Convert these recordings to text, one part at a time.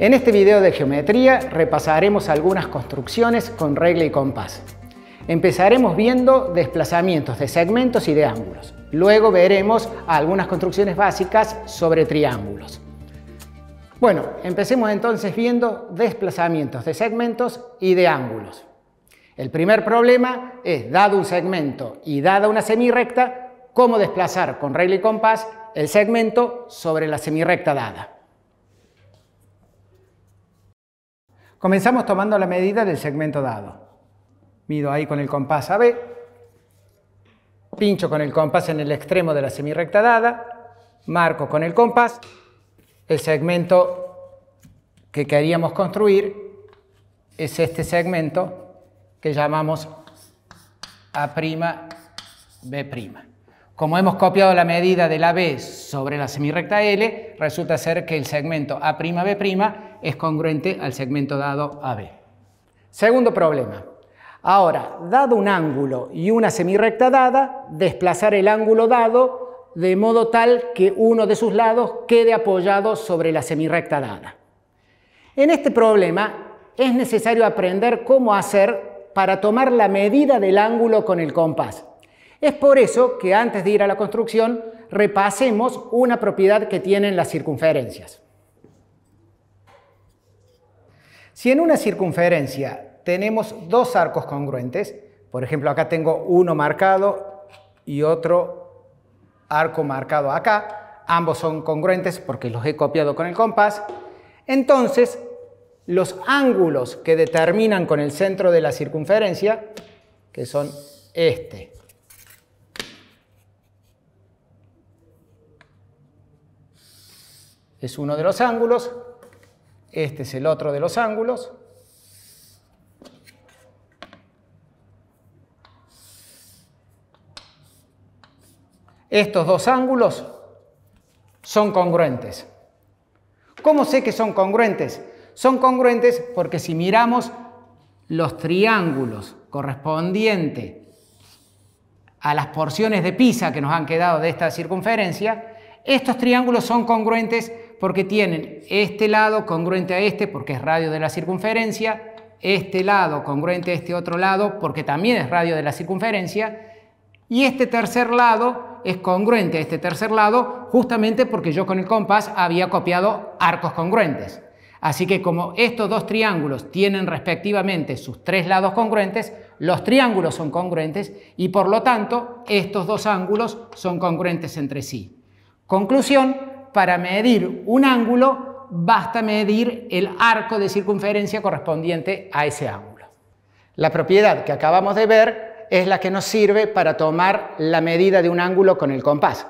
En este video de geometría repasaremos algunas construcciones con regla y compás. Empezaremos viendo desplazamientos de segmentos y de ángulos. Luego veremos algunas construcciones básicas sobre triángulos. Bueno, empecemos entonces viendo desplazamientos de segmentos y de ángulos. El primer problema es, dado un segmento y dada una semirrecta, cómo desplazar con regla y compás el segmento sobre la semirrecta dada. Comenzamos tomando la medida del segmento dado. Mido ahí con el compás AB, pincho con el compás en el extremo de la semirrecta dada, marco con el compás el segmento que queríamos construir es este segmento que llamamos A'B'. Como hemos copiado la medida de la B sobre la semirrecta L, resulta ser que el segmento A'B' es congruente al segmento dado AB. Segundo problema. Ahora, dado un ángulo y una semirrecta dada, desplazar el ángulo dado de modo tal que uno de sus lados quede apoyado sobre la semirrecta dada. En este problema es necesario aprender cómo hacer para tomar la medida del ángulo con el compás. Es por eso que antes de ir a la construcción repasemos una propiedad que tienen las circunferencias. Si en una circunferencia tenemos dos arcos congruentes, por ejemplo, acá tengo uno marcado y otro arco marcado acá, ambos son congruentes porque los he copiado con el compás, entonces los ángulos que determinan con el centro de la circunferencia, que son este, es uno de los ángulos, este es el otro de los ángulos. Estos dos ángulos son congruentes. ¿Cómo sé que son congruentes? Son congruentes porque si miramos los triángulos correspondientes a las porciones de Pisa que nos han quedado de esta circunferencia, estos triángulos son congruentes porque tienen este lado congruente a este porque es radio de la circunferencia, este lado congruente a este otro lado porque también es radio de la circunferencia, y este tercer lado es congruente a este tercer lado justamente porque yo con el compás había copiado arcos congruentes. Así que como estos dos triángulos tienen respectivamente sus tres lados congruentes, los triángulos son congruentes y por lo tanto estos dos ángulos son congruentes entre sí. Conclusión, para medir un ángulo, basta medir el arco de circunferencia correspondiente a ese ángulo. La propiedad que acabamos de ver es la que nos sirve para tomar la medida de un ángulo con el compás.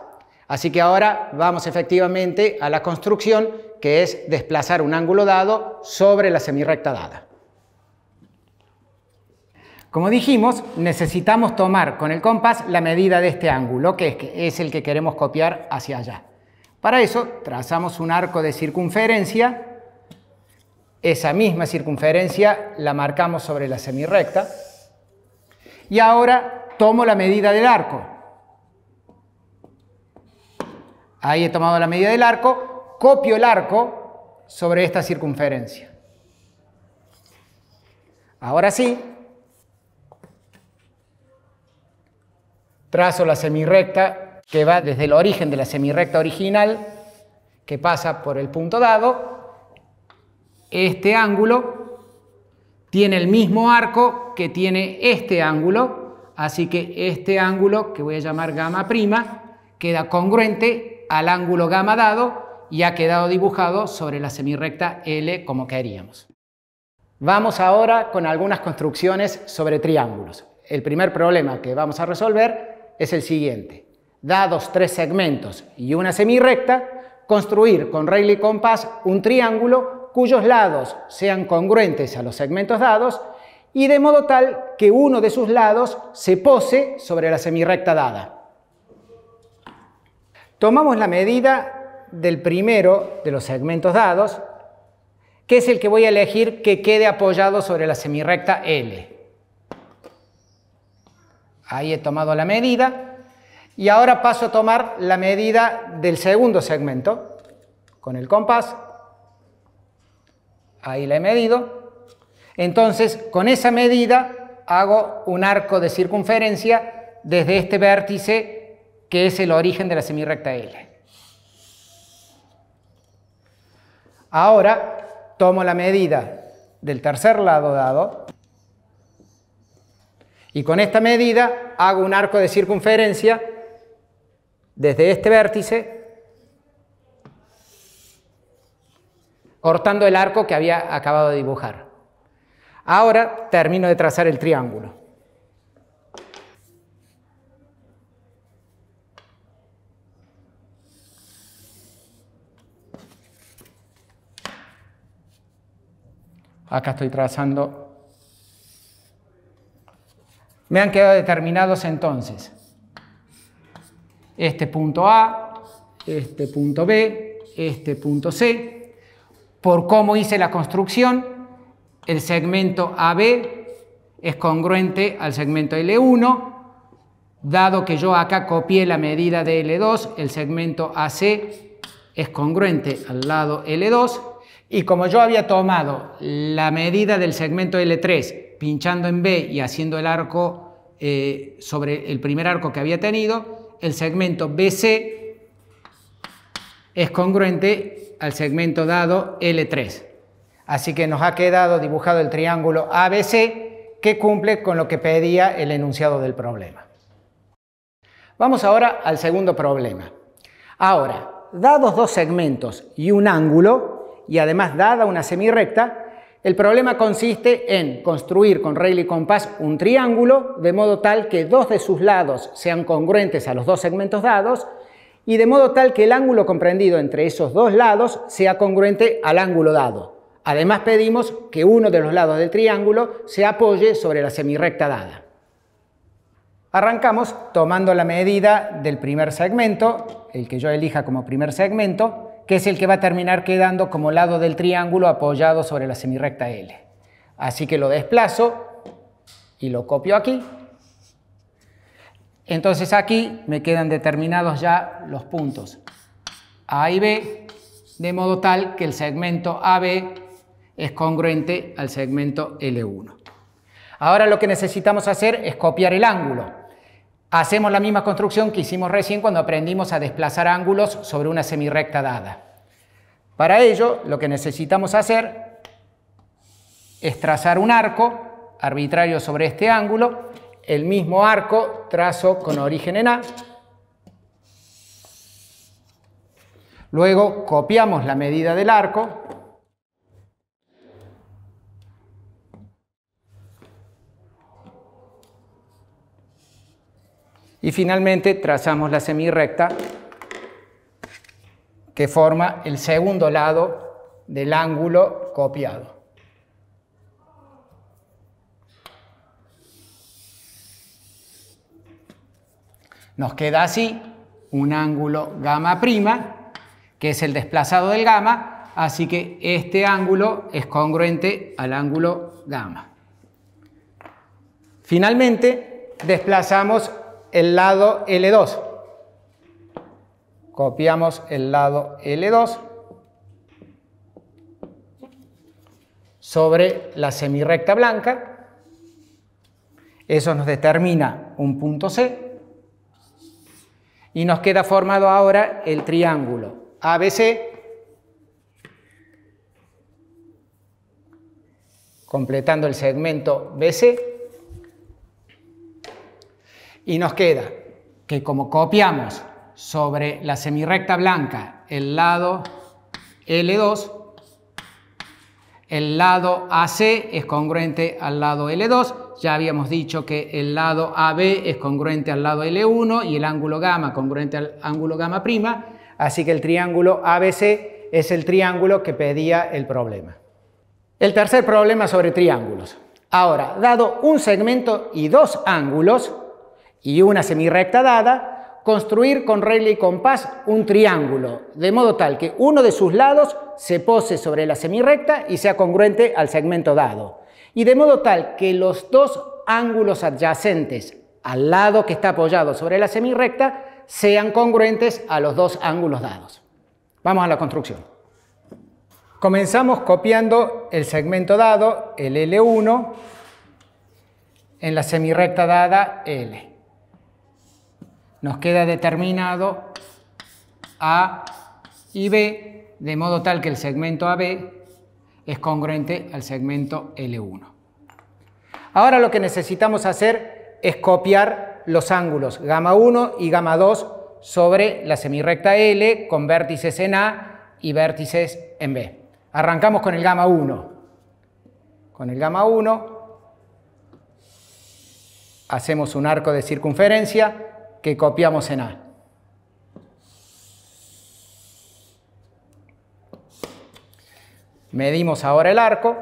Así que ahora vamos efectivamente a la construcción, que es desplazar un ángulo dado sobre la semirrecta dada. Como dijimos, necesitamos tomar con el compás la medida de este ángulo, que es el que queremos copiar hacia allá. Para eso trazamos un arco de circunferencia, esa misma circunferencia la marcamos sobre la semirrecta y ahora tomo la medida del arco. Ahí he tomado la medida del arco, copio el arco sobre esta circunferencia. Ahora sí, trazo la semirrecta que va desde el origen de la semirrecta original, que pasa por el punto dado, este ángulo tiene el mismo arco que tiene este ángulo, así que este ángulo, que voy a llamar gamma prima, queda congruente al ángulo gamma dado y ha quedado dibujado sobre la semirrecta L como queríamos. Vamos ahora con algunas construcciones sobre triángulos. El primer problema que vamos a resolver es el siguiente dados tres segmentos y una semirrecta, construir con regla y compás un triángulo cuyos lados sean congruentes a los segmentos dados y de modo tal que uno de sus lados se pose sobre la semirrecta dada. Tomamos la medida del primero de los segmentos dados, que es el que voy a elegir que quede apoyado sobre la semirrecta L. Ahí he tomado la medida y ahora paso a tomar la medida del segundo segmento con el compás. Ahí la he medido. Entonces, con esa medida hago un arco de circunferencia desde este vértice que es el origen de la semirrecta L. Ahora tomo la medida del tercer lado dado y con esta medida hago un arco de circunferencia desde este vértice, cortando el arco que había acabado de dibujar. Ahora termino de trazar el triángulo. Acá estoy trazando. Me han quedado determinados entonces este punto A, este punto B, este punto C. Por cómo hice la construcción, el segmento AB es congruente al segmento L1, dado que yo acá copié la medida de L2, el segmento AC es congruente al lado L2, y como yo había tomado la medida del segmento L3 pinchando en B y haciendo el arco eh, sobre el primer arco que había tenido, el segmento BC es congruente al segmento dado L3. Así que nos ha quedado dibujado el triángulo ABC que cumple con lo que pedía el enunciado del problema. Vamos ahora al segundo problema. Ahora, dados dos segmentos y un ángulo, y además dada una semirrecta, el problema consiste en construir con regla y compás un triángulo de modo tal que dos de sus lados sean congruentes a los dos segmentos dados y de modo tal que el ángulo comprendido entre esos dos lados sea congruente al ángulo dado. Además pedimos que uno de los lados del triángulo se apoye sobre la semirrecta dada. Arrancamos tomando la medida del primer segmento, el que yo elija como primer segmento, que es el que va a terminar quedando como lado del triángulo apoyado sobre la semirrecta L. Así que lo desplazo y lo copio aquí. Entonces aquí me quedan determinados ya los puntos A y B, de modo tal que el segmento AB es congruente al segmento L1. Ahora lo que necesitamos hacer es copiar el ángulo. Hacemos la misma construcción que hicimos recién cuando aprendimos a desplazar ángulos sobre una semirrecta dada. Para ello, lo que necesitamos hacer es trazar un arco arbitrario sobre este ángulo. El mismo arco trazo con origen en A. Luego copiamos la medida del arco Y finalmente trazamos la semirrecta que forma el segundo lado del ángulo copiado. Nos queda así un ángulo gamma prima, que es el desplazado del gamma, así que este ángulo es congruente al ángulo gamma. Finalmente, desplazamos el lado L2. Copiamos el lado L2 sobre la semirrecta blanca. Eso nos determina un punto C. Y nos queda formado ahora el triángulo ABC completando el segmento BC y nos queda que como copiamos sobre la semirrecta blanca el lado L2, el lado AC es congruente al lado L2, ya habíamos dicho que el lado AB es congruente al lado L1 y el ángulo gamma congruente al ángulo gamma prima, así que el triángulo ABC es el triángulo que pedía el problema. El tercer problema sobre triángulos. Ahora, dado un segmento y dos ángulos, y una semirrecta dada, construir con regla y compás un triángulo, de modo tal que uno de sus lados se pose sobre la semirrecta y sea congruente al segmento dado, y de modo tal que los dos ángulos adyacentes al lado que está apoyado sobre la semirrecta sean congruentes a los dos ángulos dados. Vamos a la construcción. Comenzamos copiando el segmento dado, el L1, en la semirrecta dada L nos queda determinado A y B, de modo tal que el segmento AB es congruente al segmento L1. Ahora lo que necesitamos hacer es copiar los ángulos gamma 1 y gamma 2 sobre la semirrecta L con vértices en A y vértices en B. Arrancamos con el gamma 1. Con el gamma 1 hacemos un arco de circunferencia que copiamos en A. Medimos ahora el arco.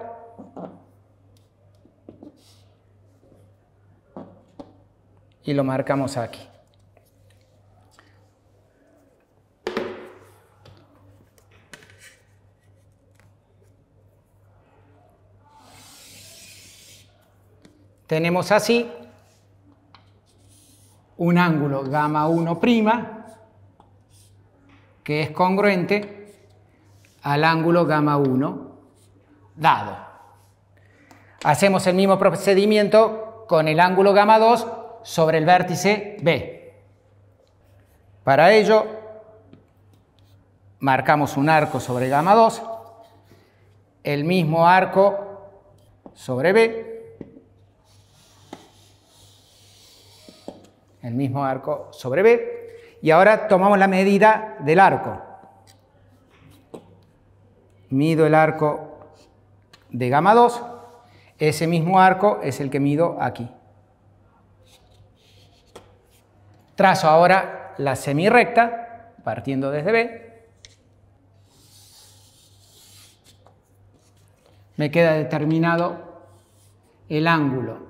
Y lo marcamos aquí. Tenemos así un ángulo gamma 1' que es congruente al ángulo gamma 1 dado. Hacemos el mismo procedimiento con el ángulo gamma 2 sobre el vértice B. Para ello, marcamos un arco sobre gamma 2, el mismo arco sobre B, el mismo arco sobre B. Y ahora tomamos la medida del arco. Mido el arco de gamma 2. Ese mismo arco es el que mido aquí. Trazo ahora la semirrecta, partiendo desde B. Me queda determinado el ángulo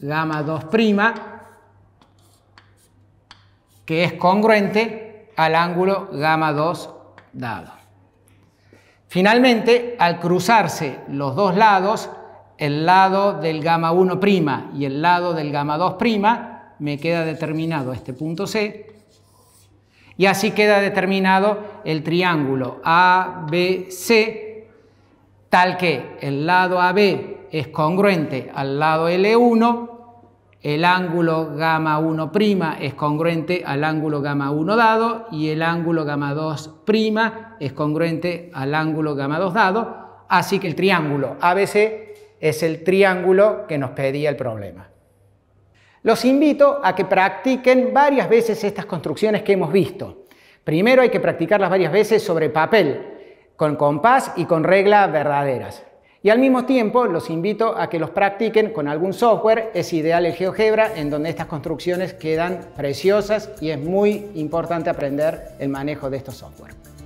gamma 2' que es congruente al ángulo gamma 2 dado. Finalmente, al cruzarse los dos lados, el lado del gamma 1' y el lado del gamma 2', me queda determinado este punto C, y así queda determinado el triángulo ABC, tal que el lado AB es congruente al lado L1 el ángulo gamma 1' es congruente al ángulo gamma 1 dado y el ángulo gamma 2' es congruente al ángulo gamma 2 dado, así que el triángulo ABC es el triángulo que nos pedía el problema. Los invito a que practiquen varias veces estas construcciones que hemos visto. Primero hay que practicarlas varias veces sobre papel, con compás y con reglas verdaderas. Y al mismo tiempo los invito a que los practiquen con algún software, es ideal el GeoGebra, en donde estas construcciones quedan preciosas y es muy importante aprender el manejo de estos software.